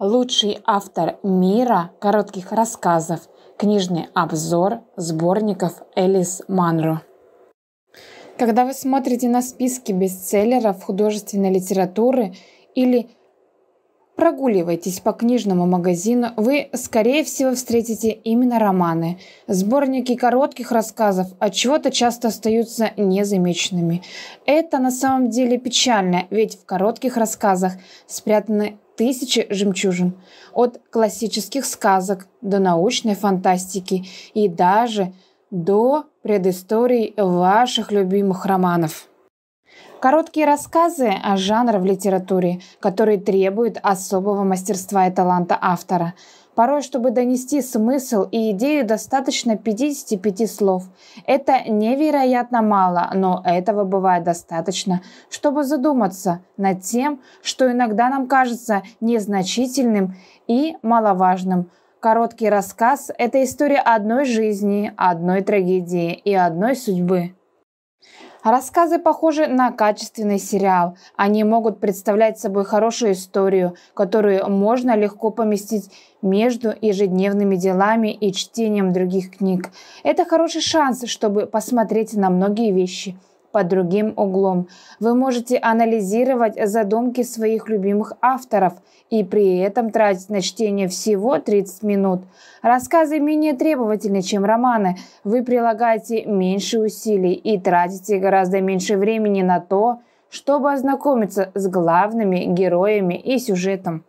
лучший автор мира коротких рассказов, книжный обзор сборников Элис Манро. Когда вы смотрите на списки бестселлеров художественной литературы или прогуливаетесь по книжному магазину, вы, скорее всего, встретите именно романы. Сборники коротких рассказов от чего-то часто остаются незамеченными. Это на самом деле печально, ведь в коротких рассказах спрятаны тысячи жемчужин, от классических сказок до научной фантастики и даже до предысторий ваших любимых романов. Короткие рассказы о жанре в литературе, которые требуют особого мастерства и таланта автора – Порой, чтобы донести смысл и идею, достаточно 55 слов. Это невероятно мало, но этого бывает достаточно, чтобы задуматься над тем, что иногда нам кажется незначительным и маловажным. Короткий рассказ – это история одной жизни, одной трагедии и одной судьбы. Рассказы похожи на качественный сериал. Они могут представлять собой хорошую историю, которую можно легко поместить между ежедневными делами и чтением других книг. Это хороший шанс, чтобы посмотреть на многие вещи под другим углом. Вы можете анализировать задумки своих любимых авторов и при этом тратить на чтение всего 30 минут. Рассказы менее требовательны, чем романы. Вы прилагаете меньше усилий и тратите гораздо меньше времени на то, чтобы ознакомиться с главными героями и сюжетом.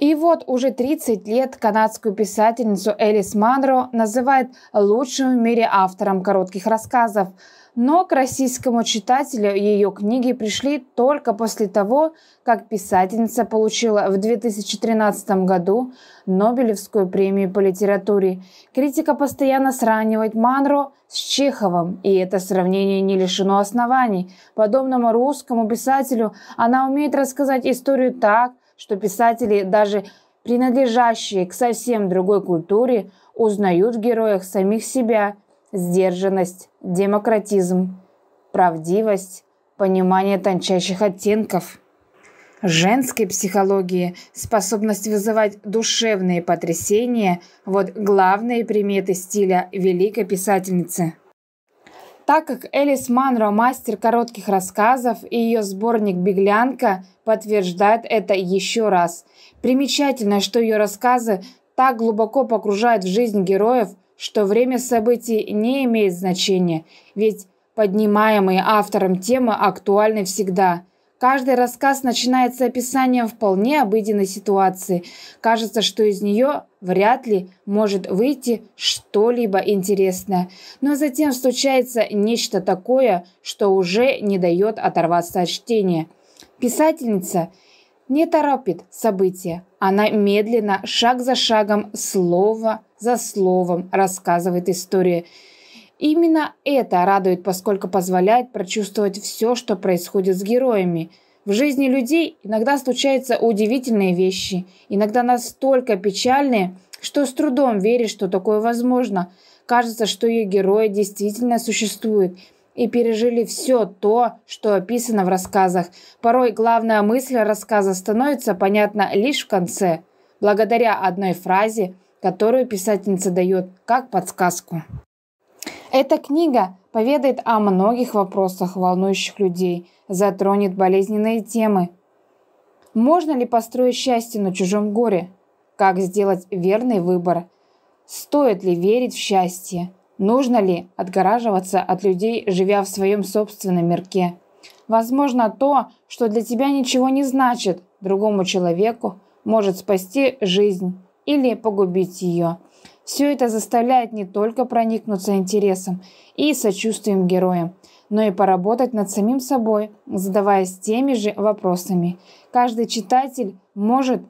И вот уже 30 лет канадскую писательницу Элис Манро называют лучшим в мире автором коротких рассказов. Но к российскому читателю ее книги пришли только после того, как писательница получила в 2013 году Нобелевскую премию по литературе. Критика постоянно сравнивает Манро с Чеховым, и это сравнение не лишено оснований. Подобному русскому писателю она умеет рассказать историю так, что писатели, даже принадлежащие к совсем другой культуре, узнают в героях самих себя сдержанность, демократизм, правдивость, понимание тончайших оттенков. Женской психологии способность вызывать душевные потрясения – вот главные приметы стиля великой писательницы – так как Элис Манро – мастер коротких рассказов, и ее сборник «Беглянка» подтверждает это еще раз. Примечательно, что ее рассказы так глубоко погружают в жизнь героев, что время событий не имеет значения, ведь поднимаемые автором темы актуальны всегда – Каждый рассказ начинается описанием вполне обыденной ситуации. Кажется, что из нее вряд ли может выйти что-либо интересное. Но затем случается нечто такое, что уже не дает оторваться от чтения. Писательница не торопит события. Она медленно, шаг за шагом, слово за словом рассказывает историю. Именно это радует, поскольку позволяет прочувствовать все, что происходит с героями. В жизни людей иногда случаются удивительные вещи, иногда настолько печальные, что с трудом веришь, что такое возможно. Кажется, что ее герои действительно существуют и пережили все то, что описано в рассказах. Порой главная мысль рассказа становится понятна лишь в конце, благодаря одной фразе, которую писательница дает как подсказку. Эта книга поведает о многих вопросах, волнующих людей, затронет болезненные темы. Можно ли построить счастье на чужом горе? Как сделать верный выбор? Стоит ли верить в счастье? Нужно ли отгораживаться от людей, живя в своем собственном мирке? Возможно, то, что для тебя ничего не значит, другому человеку может спасти жизнь или погубить ее – все это заставляет не только проникнуться интересом и сочувствием героям, но и поработать над самим собой, задаваясь теми же вопросами. Каждый читатель может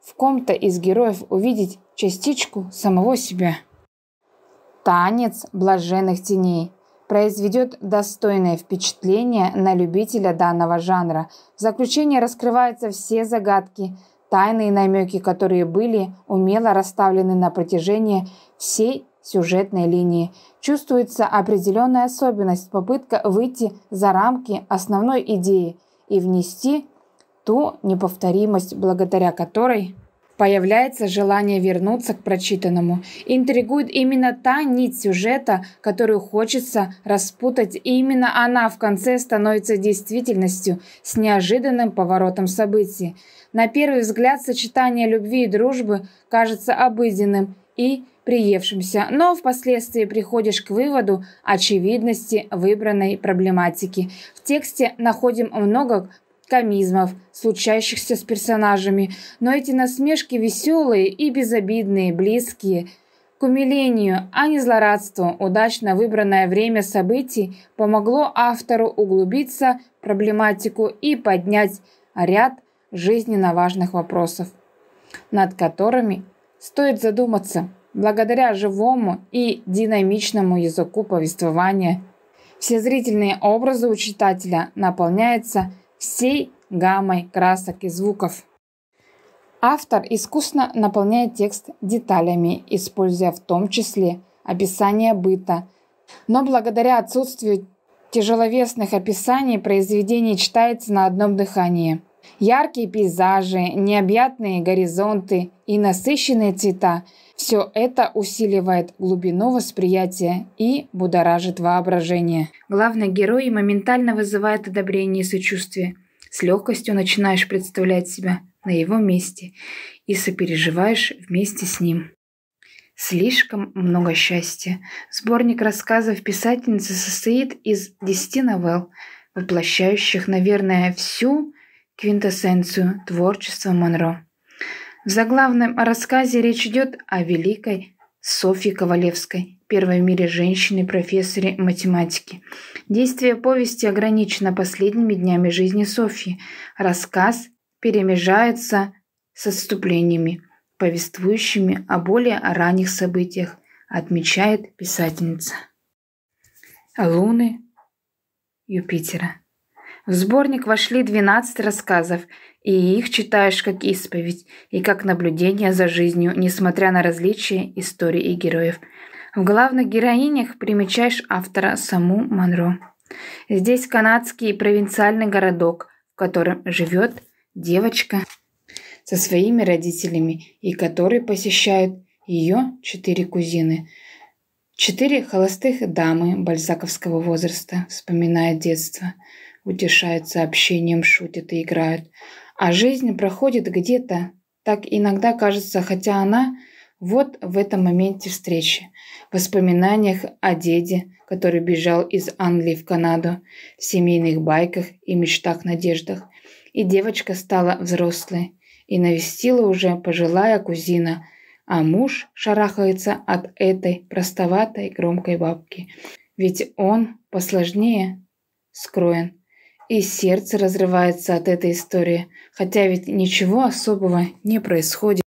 в ком-то из героев увидеть частичку самого себя. Танец блаженных теней произведет достойное впечатление на любителя данного жанра. В заключение раскрываются все загадки – Тайные намеки, которые были умело расставлены на протяжении всей сюжетной линии. Чувствуется определенная особенность, попытка выйти за рамки основной идеи и внести ту неповторимость, благодаря которой Появляется желание вернуться к прочитанному. Интригует именно та нить сюжета, которую хочется распутать, и именно она в конце становится действительностью с неожиданным поворотом событий. На первый взгляд сочетание любви и дружбы кажется обыденным и приевшимся, но впоследствии приходишь к выводу очевидности выбранной проблематики. В тексте находим много комизмов, случающихся с персонажами, но эти насмешки веселые и безобидные, близкие – к умилению, а не злорадству, удачно выбранное время событий помогло автору углубиться в проблематику и поднять ряд жизненно важных вопросов, над которыми стоит задуматься благодаря живому и динамичному языку повествования. Все зрительные образы у читателя наполняются – всей гаммой красок и звуков. Автор искусно наполняет текст деталями, используя в том числе описание быта. Но благодаря отсутствию тяжеловесных описаний произведение читается на одном дыхании. Яркие пейзажи, необъятные горизонты и насыщенные цвета все это усиливает глубину восприятия и будоражит воображение. Главный герой моментально вызывает одобрение и сочувствие. С легкостью начинаешь представлять себя на его месте и сопереживаешь вместе с ним. Слишком много счастья. Сборник рассказов писательницы состоит из десяти новелл, воплощающих, наверное, всю квинтэссенцию творчества Монро. В заглавном рассказе речь идет о великой Софье Ковалевской, первой в мире женщине-профессоре математики. Действие повести ограничено последними днями жизни Софьи. Рассказ перемежается с отступлениями, повествующими о более ранних событиях, отмечает писательница. Луны Юпитера. В сборник вошли 12 рассказов, и их читаешь как исповедь и как наблюдение за жизнью, несмотря на различия истории и героев. В главных героинях примечаешь автора саму Монро. Здесь канадский провинциальный городок, в котором живет девочка со своими родителями и который посещают ее четыре кузины. Четыре холостых дамы бальзаковского возраста вспоминают детство – утешают сообщением, шутят и играют. А жизнь проходит где-то. Так иногда кажется, хотя она вот в этом моменте встречи, в воспоминаниях о деде, который бежал из Англии в Канаду, в семейных байках и мечтах-надеждах. И девочка стала взрослой и навестила уже пожилая кузина, а муж шарахается от этой простоватой громкой бабки. Ведь он посложнее скроен, и сердце разрывается от этой истории, хотя ведь ничего особого не происходит.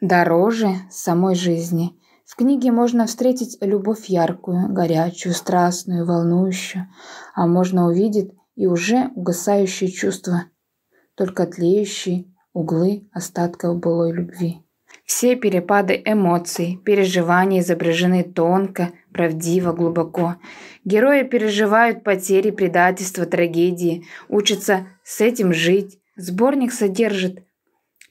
Дороже самой жизни. В книге можно встретить любовь яркую, горячую, страстную, волнующую, а можно увидеть и уже угасающие чувства, только тлеющие углы остатков былой любви. Все перепады эмоций, переживания изображены тонко, правдиво, глубоко. Герои переживают потери, предательства, трагедии, учатся с этим жить. Сборник содержит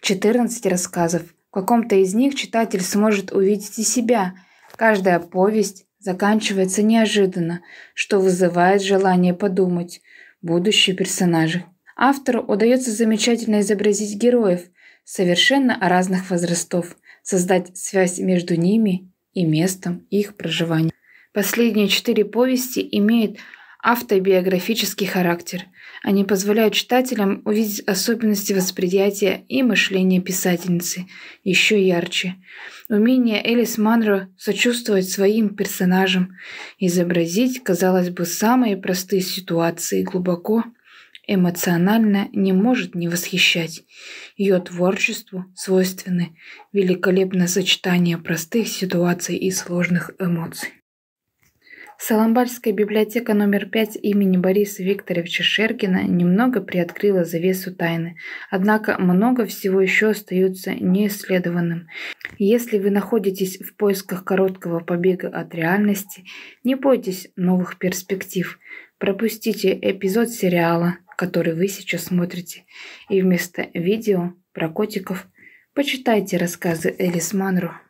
14 рассказов. В каком-то из них читатель сможет увидеть и себя. Каждая повесть заканчивается неожиданно, что вызывает желание подумать. Будущие персонажи. Автору удается замечательно изобразить героев – совершенно разных возрастов, создать связь между ними и местом их проживания. Последние четыре повести имеют автобиографический характер. Они позволяют читателям увидеть особенности восприятия и мышления писательницы еще ярче. Умение Элис Манро сочувствовать своим персонажам, изобразить, казалось бы, самые простые ситуации глубоко – эмоционально не может не восхищать. Ее творчеству свойственны великолепное сочетание простых ситуаций и сложных эмоций. Саламбальская библиотека номер 5 имени Бориса Викторовича Шергина немного приоткрыла завесу тайны, однако много всего еще остается неисследованным. Если вы находитесь в поисках короткого побега от реальности, не бойтесь новых перспектив. Пропустите эпизод сериала – который вы сейчас смотрите. И вместо видео про котиков почитайте рассказы Элис Манро.